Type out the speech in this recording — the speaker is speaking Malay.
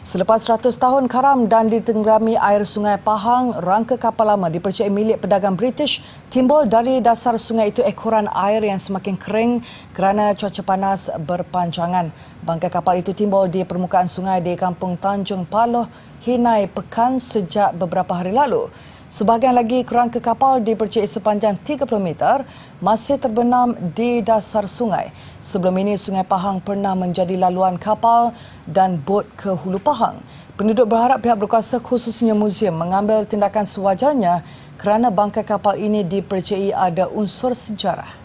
Selepas 100 tahun karam dan ditenggelami air sungai Pahang, rangka kapal lama dipercayai milik pedagang British timbul dari dasar sungai itu ekoran air yang semakin kering kerana cuaca panas berpanjangan. Bangka kapal itu timbul di permukaan sungai di kampung Tanjung Paloh, Hinai Pekan sejak beberapa hari lalu. Sebahagian lagi kerangka kapal dipercayai sepanjang 30 meter masih terbenam di dasar sungai. Sebelum ini, Sungai Pahang pernah menjadi laluan kapal dan bot ke Hulu Pahang. Penduduk berharap pihak berkuasa khususnya muzium mengambil tindakan sewajarnya kerana bangkai kapal ini dipercayai ada unsur sejarah.